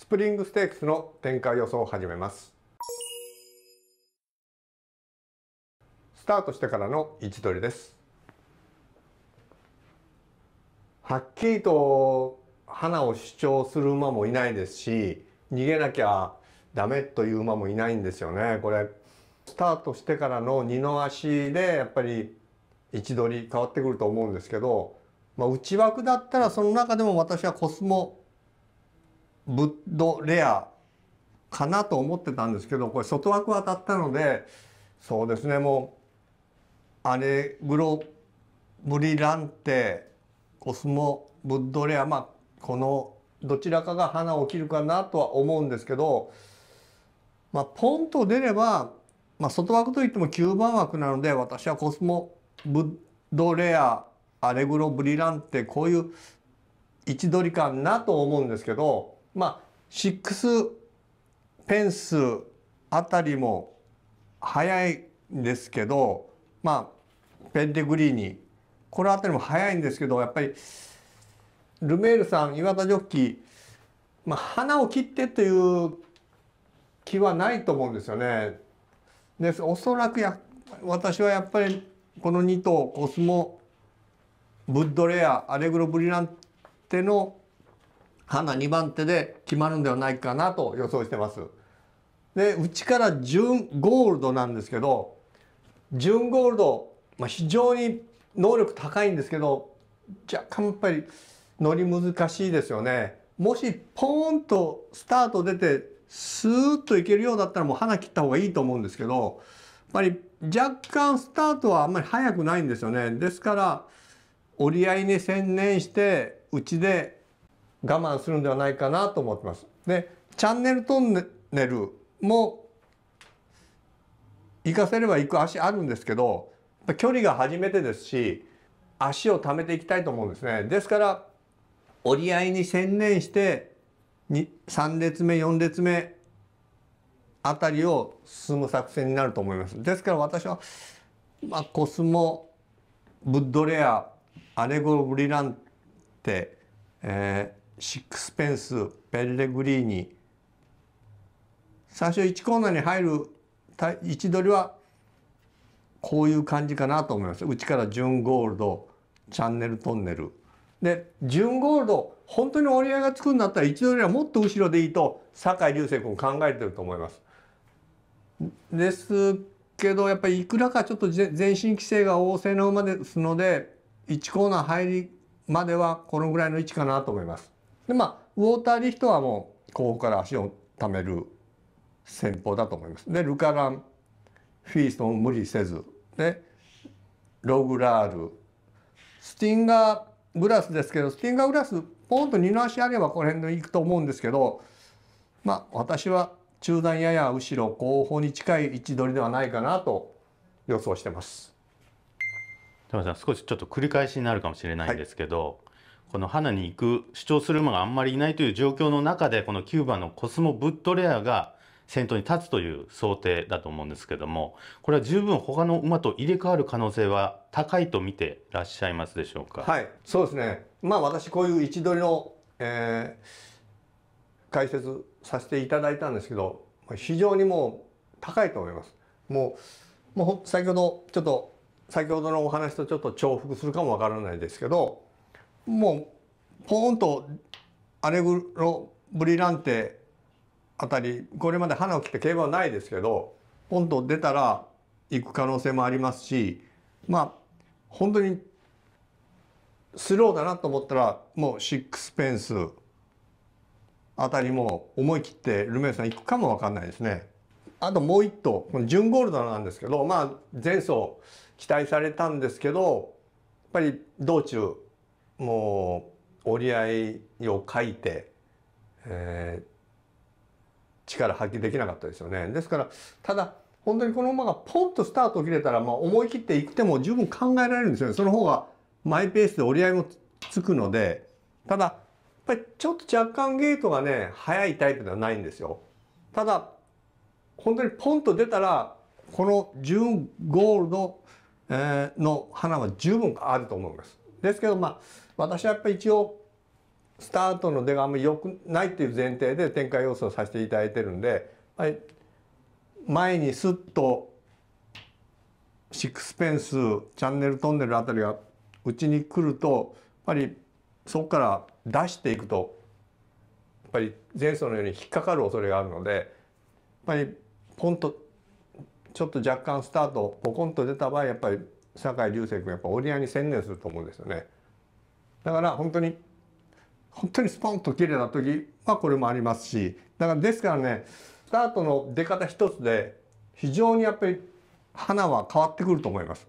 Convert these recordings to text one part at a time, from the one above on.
スプリングステークスの展開予想を始めますスタートしてからの位置取りですはっきりと花を主張する馬もいないですし逃げなきゃダメという馬もいないんですよねこれスタートしてからの二の足でやっぱり位置取り変わってくると思うんですけど、まあ、内枠だったらその中でも私はコスモブッドレアかなと思ってたんですけどこれ外枠当たったのでそうですねもうアレグロブリランテコスモブッドレアまあこのどちらかが花を切るかなとは思うんですけど、まあ、ポンと出れば、まあ、外枠といっても9番枠なので私はコスモブッドレアアレグロブリランテこういう位置取りかなと思うんですけど。まあ6ペンスあたりも速いんですけどまあペンデグリーニこのあたりも速いんですけどやっぱりルメールさん岩田ジョッキー、まあ、花を切ってという気はないと思うんですよね。でおそらくや私はやっぱりこの2頭コスモブッドレアアレグロブリランテの花2番手で決まるんではないかなと予想してます。でうちから準ゴールドなんですけど準ゴールド、まあ、非常に能力高いんですけど若干やっぱり乗り難しいですよね。もしポーンとスタート出てスーッといけるようだったらもう花切った方がいいと思うんですけどやっぱり若干スタートはあんまり早くないんですよね。ですから折り合いに専念してうちで我慢するんではないかなと思ってます。でチャンネルトンネルも行かせれば行く足あるんですけど距離が初めてですし足を貯めていきたいと思うんですね。ですから折り合いに専念して3列目4列目あたりを進む作戦になると思います。ですから私は、まあ、コスモブッドレアアレゴブリランテ、えシックスペンスペレグリーニ最初1コーナーに入る位置取りはこういう感じかなと思います。うちからンゴールドチャンネルトンネルでンゴールド本当に折り合いがつくんだったら位置取りはもっと後ろでいいと酒井流星君考えてると思います。ですけどやっぱりいくらかちょっと全身規制が旺盛な馬ですので1コーナー入りまではこのぐらいの位置かなと思います。でまあウォーターリヒトはもう後方から足をためる戦法だと思います。でルカランフィーストも無理せずでログラールスティンガーグラスですけどスティンガーグラスポンと二の足あればこの辺でいくと思うんですけどまあ私は中段やや後ろ後方に近い位置取りではないかなと予想してます。田村さん少しちょっと繰り返しになるかもしれないんですけど、この花に行く主張する馬があんまりいないという状況の中でこの9番のコスモ・ブッドレアが先頭に立つという想定だと思うんですけどもこれは十分他の馬と入れ替わる可能性は高いと見てらっしゃいますでしょうかはいそうですねまあ私こういう位置取りの、えー、解説させていただいたんですけど非常にもう高いと思いますもうもう先ほどちょっと先ほどのお話とちょっと重複するかもわからないですけどもうポーンとアレグロ・ブリランテあたりこれまで花を切って競馬はないですけどポンと出たら行く可能性もありますしまあ本当にスローだなと思ったらもうシックスペンスあたりも思い切ってルメールさん行くかも分かんないですね。あともう一頭このジュンゴールドなんですけどまあ前走期待されたんですけどやっぱり道中もう折り合いを書いて、えー、力発揮できなかったですよね。ですからただ本当にこの馬がポンとスタートを切れたら、まあ、思い切っていっても十分考えられるんですよね。その方がマイペースで折り合いもつくのでただやっぱりちょっと若干ゲートがね速いタイプではないんですよ。ただ本当にポンと出たらこのジューンゴールド、えー、の花は十分あると思うんです。ですけどまあ私はやっぱり一応スタートの出があんまり良くないっていう前提で展開要素をさせていただいてるんで前にスッとシックスペンスチャンネルトンネルあたりがうちに来るとやっぱりそこから出していくとやっぱり前走のように引っかかる恐れがあるのでやっぱりポンとちょっと若干スタートポコンと出た場合やっぱり酒井流星君やっぱオーディアに専念すると思うんですよね。だから本当に本当にスポンと綺麗な時はこれもありますしだからですからねスタートの出方一つで非常にやっぱり花は変わってくると思います。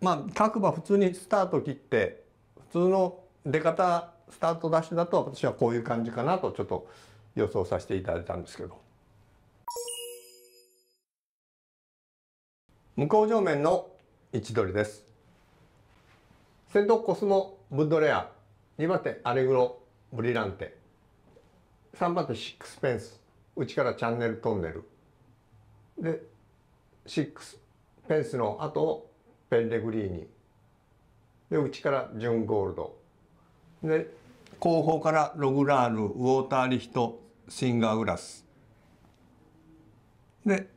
まあ各馬普通にスタート切って普通の出方スタート出しだと私はこういう感じかなとちょっと予想させていただいたんですけど。向こう上面の一置りです。先頭コスモ、ブッドレア、2番手アレグロ、ブリランテ、3番手シックスペンス、内からチャンネルトンネル。で、シックスペンスの後、ペンレグリーニ。で、内からジュンゴールド。で、後方からログラール、ウォーターリヒト、シンガーグラス。で、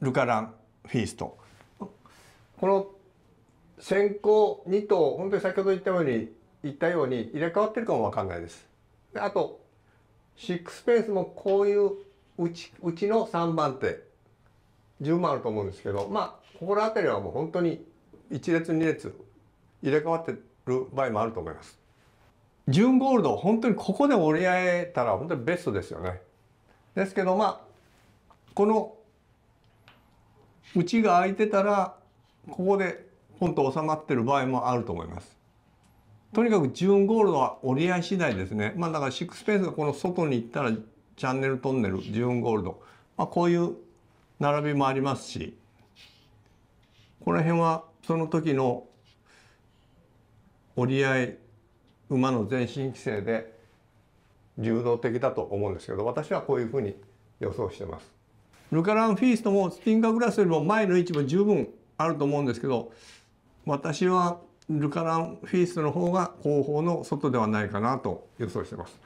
ルカラン、フィースト。この先行2頭本当に先ほど言ったように言ったように入れ替わってるかもわかんないです。であとシックスペースもこういううちうちの3番手10番あると思うんですけどまあ心当たりはもう本当に1列2列入れ替わってる場合もあると思います。ジュンゴールド本当にここで折り合えたら本当にベストですよね。ですけどまあこのうちが空いてたらここでポンと収まっている場合もあると思います。とにかくジンゴールドは折り合い次第ですね。まあだからシックスペースがこの外に行ったらチャンネルトンネル、ジンゴールド。まあこういう並びもありますし、この辺はその時の折り合い、馬の全身規制で流動的だと思うんですけど、私はこういうふうに予想してます。ルカランフィーストもスティンガーグラスよりも前の位置も十分あると思うんですけど私はルカランフィーストの方が後方の外ではないかなと予想してます。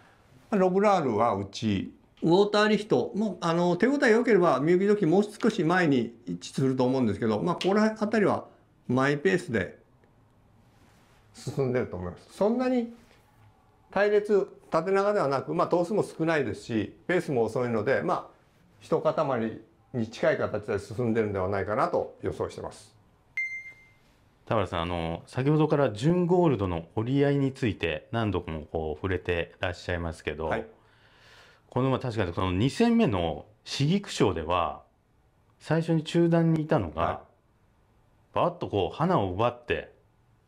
ロブラールはうちウォーターリヒトもあの手応え良ければ身動き時もう少し前に位置すると思うんですけど、まあ、ここら辺りはマイペースで進んでると思います。そんなに隊列縦長ではなく、まあ、頭数も少ないですしペースも遅いので、まあ、一塊に近い形で進んでるんではないかなと予想してます。田原さんあの先ほどから純ゴールドの折り合いについて何度もこう触れてらっしゃいますけど、はい、この確かにその2戦目の市議区長では最初に中断にいたのが、はい、バッとこう花を奪って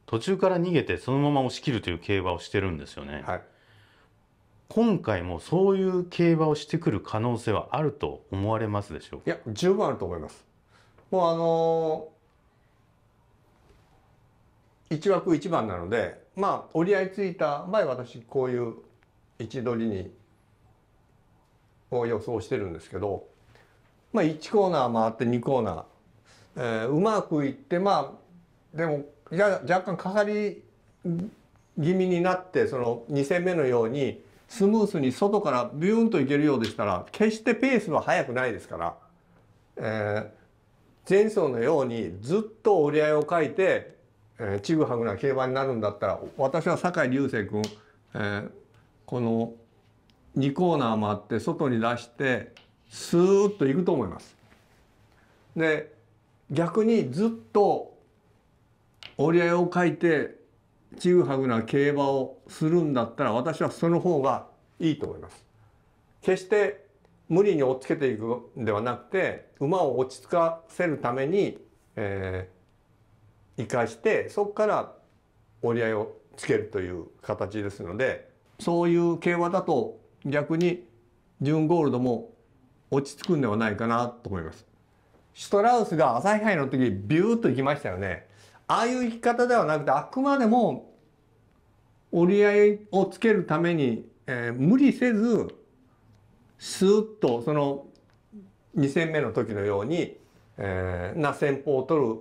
途中から逃げてそのまま押し切るという競馬をしてるんですよね。はい今回もそういう競馬をしてくる可能性はあると思われますでしょういや十分あると思いますもうあのー、1枠一番なのでまあ折り合いついた前私こういう位置取りにを予想してるんですけど、まあ、1コーナー回って2コーナー、えー、うまくいってまあでもや若干かかり気味になってその2戦目のようにスムースに外からビューンといけるようでしたら決してペースは速くないですから、えー、前走のようにずっと折り合いを書いて、えー、ちぐはぐな競馬になるんだったら私は酒井流星君、えー、この2コーナー回って外に出してスーッといくと思います。で逆にずっと折り合いを書いてちぐはぐな競馬をするんだったら私はその方がいいと思います。決して無理に追っつけていくんではなくて馬を落ち着かせるために、えー、生かしてそこから折り合いをつけるという形ですのでそういう競馬だと逆にジュンゴールドも落ち着くんではないかなと思います。シュトラウスが朝日杯の時ビューッと行きましたよね。ああいう生き方ではなくてあくまでも折り合いをつけるために、えー、無理せずスーッとその2戦目の時のように、えー、な戦法を取る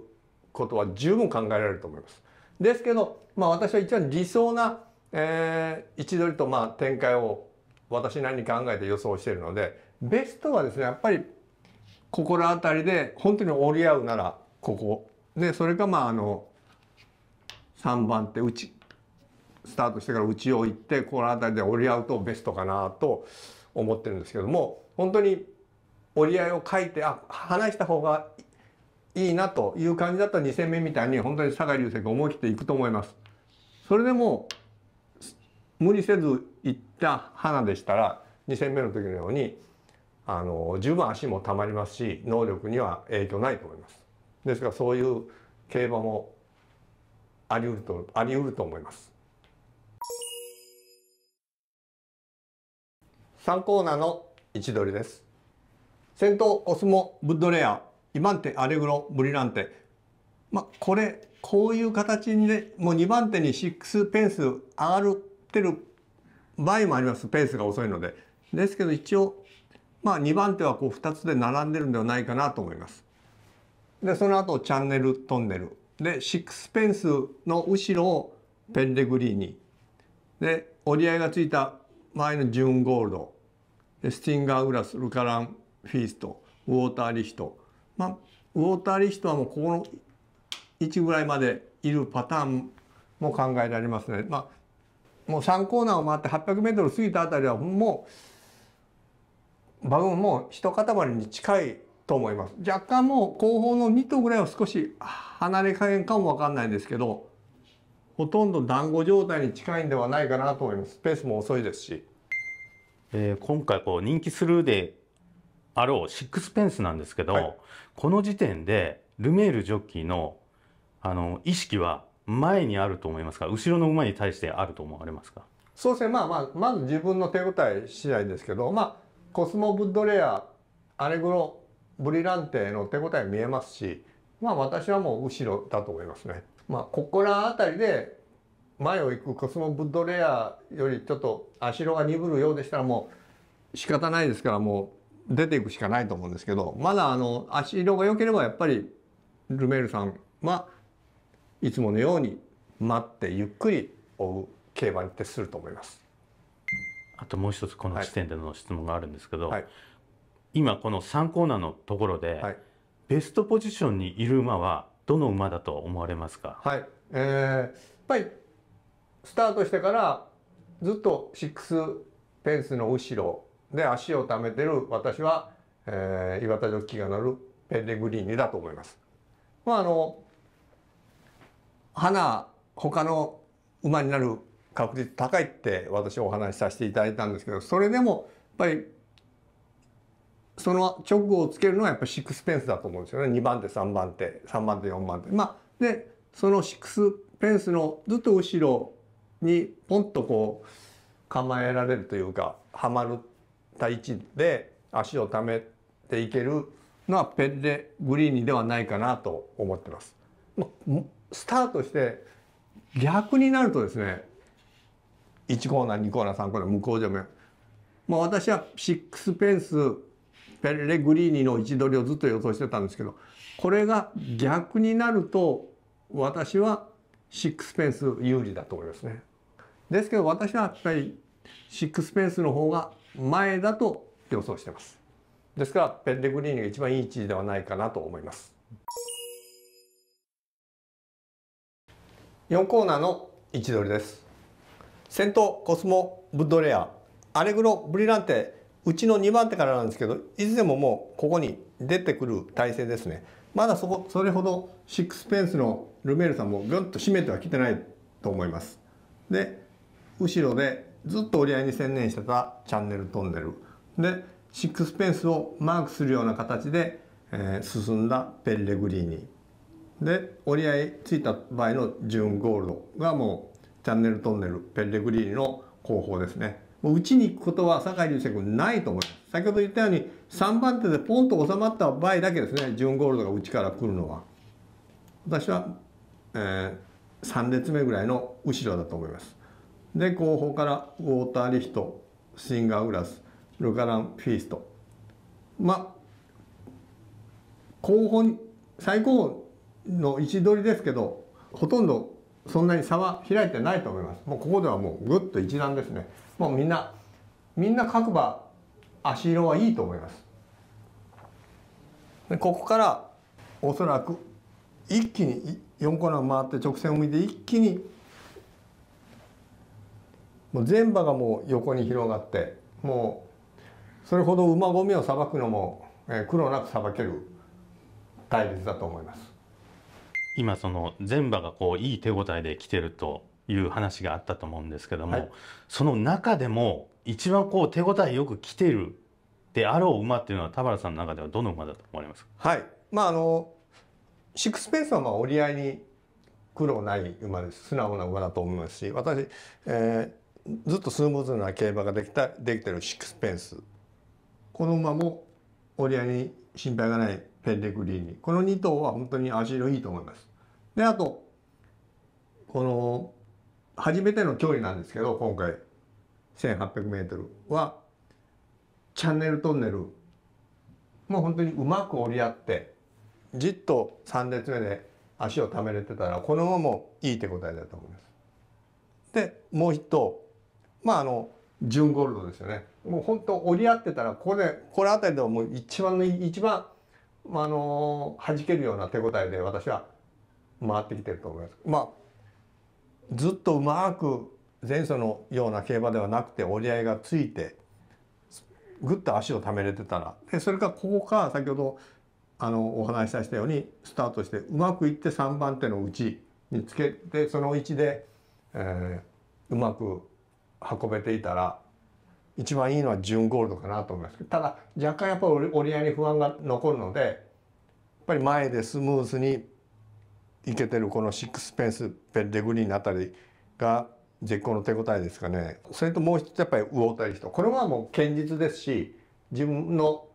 ことは十分考えられると思います。ですけど、まあ、私は一番理想な、えー、位置取りとまあ展開を私なりに考えて予想しているのでベストはですねやっぱり心当たりで本当に折り合うならここでそれがまああの3番手打ちスタートしてから打ちを行ってこの辺りで折り合うとベストかなと思ってるんですけども本当に折り合いを書いてあ離した方がいいなという感じだと2戦目みたいに本当に酒井流星が思い切っていくと思います。それでも無理せず行った花でしたら2戦目の時のようにあの十分足もたまりますし能力には影響ないと思います。ですからそういう競馬もあり得るとあり得ると思います。3コーナーの位置取りです。先頭オスモブッドレア2番手アレグロブリランテまあこれこういう形で、ねもう2番手にシックスペース上がってる場合もありますペースが遅いのでですけど一応まあ2番手はこう2つで並んでるんではないかなと思います。でその後チャンネルトンネルでシックスペンスの後ろをペンレグリーニで折り合いがついた前のジューンゴールドでスティンガーグラスルカランフィーストウォーターリヒト、まあ、ウォーターリヒトはもうここの置ぐらいまでいるパターンも考えられますね。まあ、もう3コーナーを回って8 0 0ル過ぎたあたりはもうバグンも一塊に近いと思います。若干もう後方の2頭ぐらいは少し離れ加減かもわかんないんですけど、ほとんど団子状態に近いんではないかなと思います。スペースも遅いですし。えー、今回こう人気スルーであろうシックスペンスなんですけど、はい、この時点でルメールジョッキーのあの意識は前にあると思いますか後ろの馬に対してあると思われますかそうですねまあまあまず自分の手応え次第ですけどまあコスモ・ブッドレアアレグロブリランテの手応え見えますし、まあ私はもう後ろだと思いますね。まあここら辺りで前を行くコスモブッドレアよりちょっと足色が鈍るようでしたらもう仕方ないですからもう出ていくしかないと思うんですけど、まだあの足色が良ければやっぱりルメールさんはいつものように待ってゆっくり追う競馬に徹すると思います。あともう一つこの時点での質問があるんですけど、はいはい、今この3コーナーのところで、はい、ベストポジションにいる馬はどの馬だと思われますか、はいえー、やっぱりスタートしてからずっとシックスペンスの後ろで足を貯めてる私は、えー、岩田ジョッキーが乗るペンレグリーニだと思います。まああの花他の馬になる確率高いって私お話しさせていただいたんですけどそれでもやっぱりその直後をつけるのはやっぱシックスペンスだと思うんですよね2番手3番手3番手4番手。まあ、でそのシックスペンスのずっと後ろにポンとこう構えられるというかはまるた位置で足をためていけるのはペッレグリーニではないかなと思ってます。スタートして逆になるとですね1コーナー2コーナー3コーナー向こうじゃまあ私はシックスペンスペレグリーニの位置取りをずっと予想してたんですけどこれが逆になると私はシックスペンス有利だと思いますね。ですけど私はやっぱりシックスペンスの方が前だと予想してます。ですからペレグリーニが一番いい位置ではないかなと思います。4コーナーの位置取りです。先頭コスモブッドレアアレグロブリランテうちの2番手からなんですけどいつでももうここに出てくる体制ですねまだそこそれほどシックスペンスのルメールさんもぐんと締めてはきてないと思いますで後ろでずっと折り合いに専念してたチャンネルトンネルでシックスペンスをマークするような形で、えー、進んだペッレグリーニで折り合いついた場合のジューンゴールドがもうチャンネルトンネルペッレグリーニの後方ですねもう打ちに行くことは酒井隆介君ないと思います。先ほど言ったように3番手でポンと収まった場合だけですね、ジュンゴールドが内から来るのは。私は、えー、3列目ぐらいの後ろだと思います。で、後方からウォーターリヒト、シンガーグラス、ルカラン・フィースト。まあ、後方に、最高の位置取りですけど、ほとんどそんなに差は開いてないと思います。もうここではもうぐっと一段ですね。もうみんなみんな各馬足色はいいと思いますでここからおそらく一気に4コーナー回って直線を向いて一気にもう全馬がもう横に広がってもうそれほど馬ごみをさばくのも苦労なくさばける対立だと思います今その全馬がこういい手応えで来てるという話があったと思うんですけども、はい、その中でも一番こう手応えよく来てるであろう馬っていうのは田原さんの中ではどの馬だと思われますかはいまああのシックスペースはまあ折り合いに苦労ない馬です素直な馬だと思いますし私、えー、ずっとスムーズな競馬ができたできてるシックスペースこの馬も折り合いに心配がないペンデグリーニこの2頭は本当に足のいいと思います。であとこの初めての距離なんですけど今回 1800m はチャンネルトンネルもう本当にうまく折り合ってじっと3列目で足をためれてたらこのままもいい手応えだと思います。でもう一頭まああの準ゴールドですよね。もう本当折り合ってたらこれこれあたりでもう一番の一番、まあ、あの弾けるような手応えで私は回ってきてると思います。まあずっとうまく前走のような競馬ではなくて折り合いがついてぐっと足をためれてたらでそれかここか先ほどあのお話しさせたようにスタートしてうまくいって3番手のうちにつけてその位置で、えー、うまく運べていたら一番いいのは準ゴールドかなと思いますけどただ若干やっぱり折り合いに不安が残るのでやっぱり前でスムーズにいけてるこのシックスペンスペレグリーンあたりが絶好の手応えですかねそれともう一つやっぱり魚田人これはもう堅実ですし自分の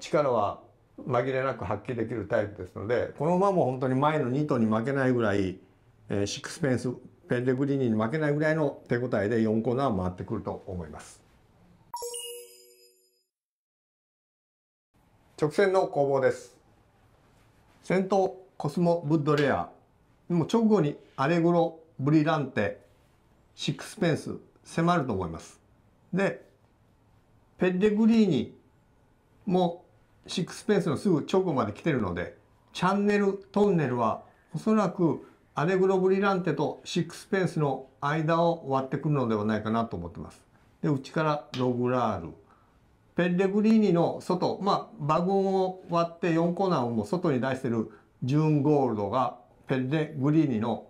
力は紛れなく発揮できるタイプですのでこの馬も本当に前の2頭に負けないぐらい、えー、シックスペンスペレグリーンに負けないぐらいの手応えで4コーナー回ってくると思います。直線の攻防です先頭コスモ・ブッドレアもう直後にアレグロ・ブリランテシックスペンス迫ると思いますでペッレグリーニもシックスペンスのすぐ直後まで来てるのでチャンネルトンネルはおそらくアレグロ・ブリランテとシックスペンスの間を割ってくるのではないかなと思ってますで内からログラールペッレグリーニの外まあグンを割って4コーナーをもう外に出してるジューン・ゴールドがペッレ・グリーニの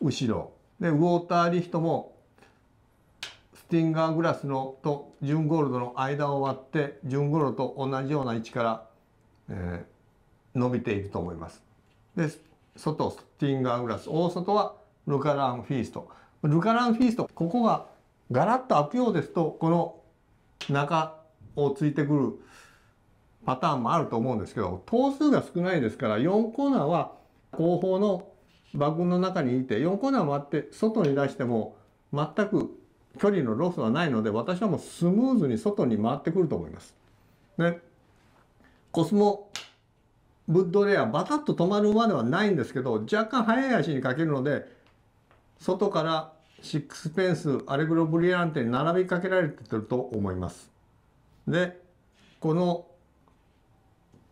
後ろでウォーター・リヒトもスティンガーグラスのとジューン・ゴールドの間を割ってジューン・ゴールドと同じような位置から、えー、伸びていると思います。で外スティンガーグラス大外はルカラン・フィースト。ルカラン・フィーストここがガラッと開くようですとこの中をついてくるパターンもあると思うんですけど、頭数が少ないですから、4コーナーは後方のバグの中にいて、4コーナー回って外に出しても全く距離のロスはないので、私はもうスムーズに外に回ってくると思います。ね。コスモブッドレア、バタッと止まるまではないんですけど、若干速い足にかけるので、外からシックスペンス、アレグロブリアンテに並びかけられてると思います。で、この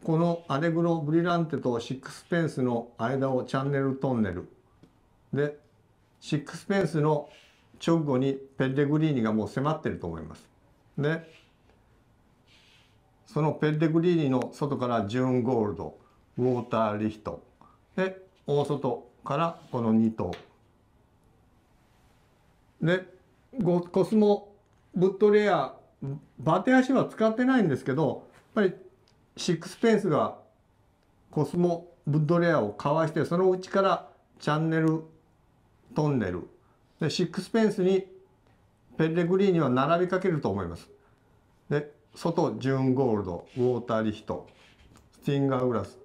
このアレグロ・ブリランテとシックスペンスの間をチャンネルトンネルでシックスペンスの直後にペッレグリーニがもう迫ってると思います。でそのペッレグリーニの外からジューンゴールドウォーターリヒトで大外からこの2頭でコスモブットレアバテ足は使ってないんですけどやっぱりシックスペースがコスモブッドレアをかわしてそのうちからチャンネルトンネルでシックスペースにペレグリーニは並びかけると思います。で外ジューンゴールドウォーターリヒトスティンガーグラス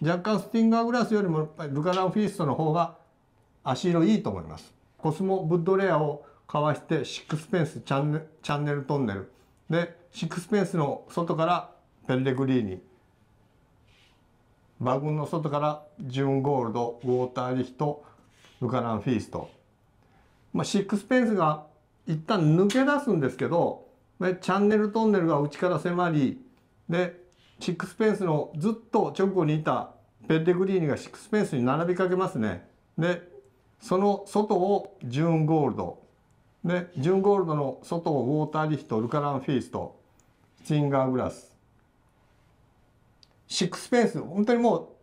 若干スティンガーグラスよりもやっぱりルカランフィーストの方が足色いいと思います。コスモブッドレアをかわしてシックスペースチャンネルチャンネルトンネルでシックスペースの外からペルレグリーニ馬群の外からジューン・ゴールドウォーター・リヒトルカラン・フィースト、まあ、シックスペンスが一旦抜け出すんですけどでチャンネルトンネルが内から迫りでシックスペンスのずっと直後にいたペッレグリーニがシックスペンスに並びかけますね。でその外をジューン・ゴールドでジューン・ゴールドの外をウォーター・リヒトルカラン・フィーストシンガー・グラスシックスペース本当にも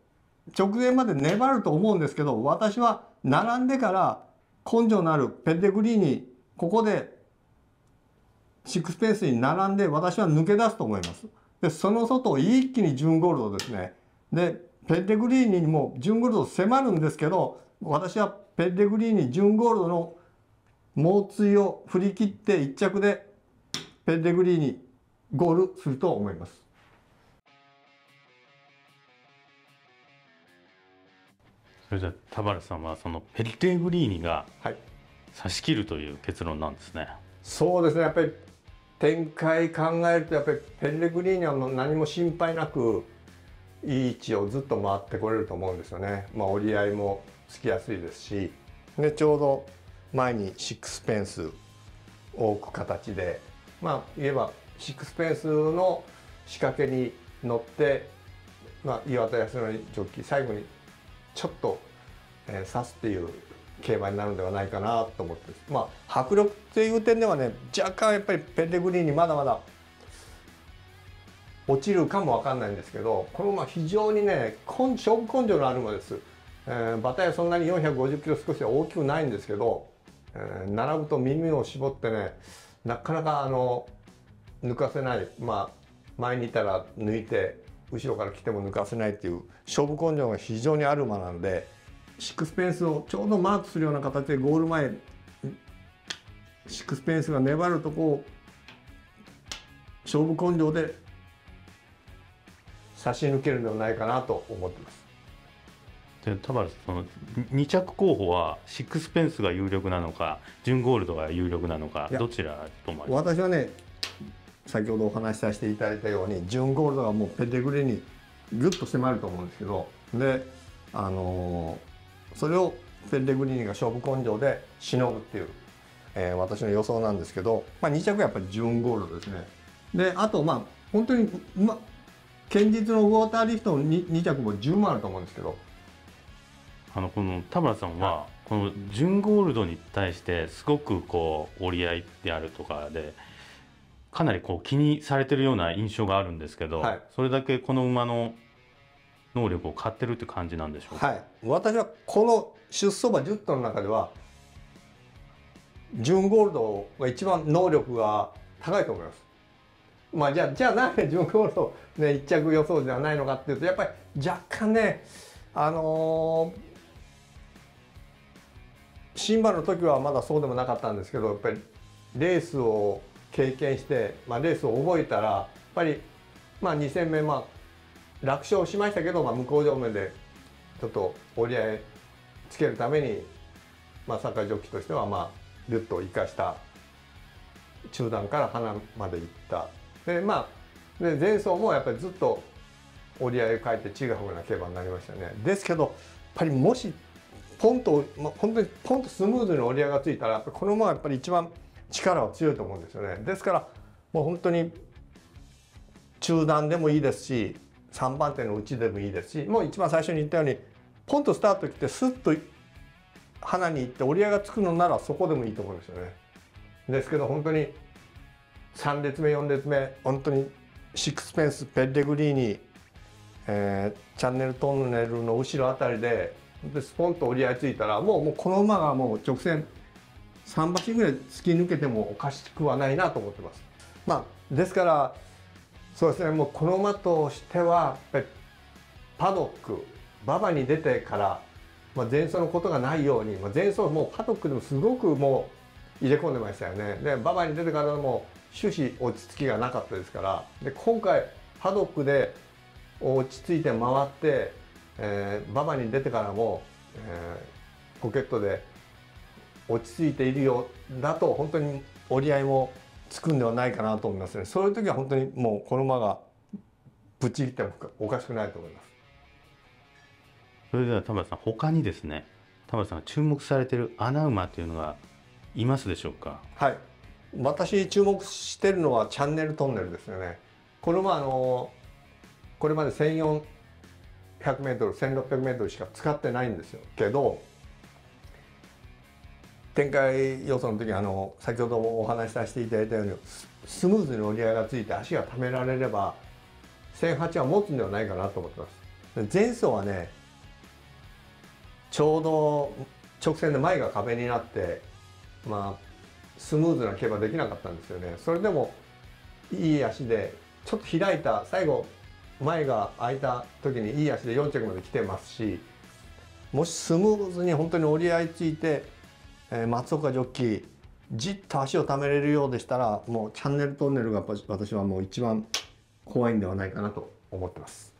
う直前まで粘ると思うんですけど私は並んでから根性のあるペッテグリーにここでシックスペースに並んで私は抜け出すと思います。でその外を一気にジュンゴールドですね。でペッテグリーニにもジュンゴールド迫るんですけど私はペッテグリーニジュンゴールドの猛追を振り切って1着でペッテグリーにゴールすると思います。それじゃ田原さんはそのペリテグリーニが差し切るという結論なんですね、はい、そうですねやっぱり展開考えるとやっぱりペリレグリーニはもう何も心配なくいい位置をずっと回ってこれると思うんですよね、まあ、折り合いもつきやすいですしでちょうど前にシックスペンスを置く形でまあ言えばシックスペンスの仕掛けに乗って、まあ、岩田康則ジョッキー最後にちょっと、えー、刺すっていう競馬になるんではないかなと思ってまあ迫力っていう点ではね若干やっぱりペレグリーンにまだまだ落ちるかもわかんないんですけどこの馬非常にね根性根性のある馬です、えー、馬体はそんなに450キロ少しは大きくないんですけど、えー、並ぶと耳を絞ってねなかなかあの抜かせないまあ前にいたら抜いて後ろから来ても抜かせないっていう勝負根性が非常にある馬なのでシックスペースをちょうどマークするような形でゴール前シックスペースが粘るとこを勝負根性で差し抜けるのではないかなと思ってます。田原その2着候補はシックスペンスが有力なのかジュンゴールドが有力なのかどちらと思も私はね先ほどお話しさせていただいたようにジュンゴールドがもうペテグリにぐっと迫ると思うんですけどであのー、それをペテグリーニが勝負根性でしのぐっていう、えー、私の予想なんですけど、まあ、2着はやっぱりジュンゴールドですねであとまあ本当にま堅実のウォーターリフトの 2, 2着も10もあると思うんですけどあのこの田村さんは、このジュンゴールドに対してすごくこう折り合いであるとかでかなりこう気にされてるような印象があるんですけど、はい、それだけこの馬の能力を買ってるって感じなんでしょうか、はい、私はこの出走馬10頭の中ではジュンゴールドが一番能力が高いと思います。まあ、じゃあじゃあなんでジュンゴールド、ね、1着予想じゃないのかっていうとやっぱり若干ねあのーシンバルの時はまだそうでもなかったんですけどやっぱりレースを経験して、まあ、レースを覚えたらやっぱり、まあ、2戦目、まあ、楽勝しましたけど、まあ、向正面でちょっと折り合いつけるために、まあ、サッカージョッキーとしては、まあ、ルッと生かした中段から花まで行ったでまあで前走もやっぱりずっと折り合いを変えて違うふうな競馬になりましたねですけどやっぱりもしポンと、まあ、本当にポンとスムーズに折り合いがついたらこの馬はやっぱり一番力は強いと思うんですよね。ですからもう本当に中段でもいいですし3番手のうちでもいいですしもう一番最初に言ったようにポンとスタート来てスッと花に行って折り合いがつくのならそこでもいいと思うんですよね。ですけど本当に3列目4列目本当にシックスペンスペッレグリーニ、えー、チャンネルトンネルの後ろあたりででスポンと折り合いついたらもうもうこの馬がもう直線3馬ぐらい突き抜けてもおかしくはないなと思ってます。まあ、ですからそうですねもうこの馬としてはパドック馬場に出てから、まあ、前走のことがないように、まあ、前走もうパドックでもすごくもう入れ込んでましたよねで馬場に出てからも終始落ち着きがなかったですからで今回パドックで落ち着いて回って、えー、馬場に出てからも、えー、ポケットで落ち着いているようだと本当に折り合いもつくんではないかなと思いますねそういう時は本当にもうこの馬がぶっちぎってもおかしくないと思いますそれでは田村さん他にですね田村さんが注目されている穴馬というのがいますでしょうかはい私注目してるのはチャンネルトンネルですよねこれ馬あのこれまで 1400m1600m しか使ってないんですよけど展開要素の時あの先ほどもお話しさせていただいたようにスムーズに折り合いがついて足がためられれば1008は持つんではないかなと思ってます前走はねちょうど直線で前が壁になってまあスムーズな競馬できなかったんですよねそれでもいい足でちょっと開いた最後前が開いた時にいい足で4着まで来てますしもしスムーズに本当に折り合いついてえー、松岡ジョッキーじっと足をためれるようでしたらもうチャンネルトンネルが私はもう一番怖いんではないかなと思ってます。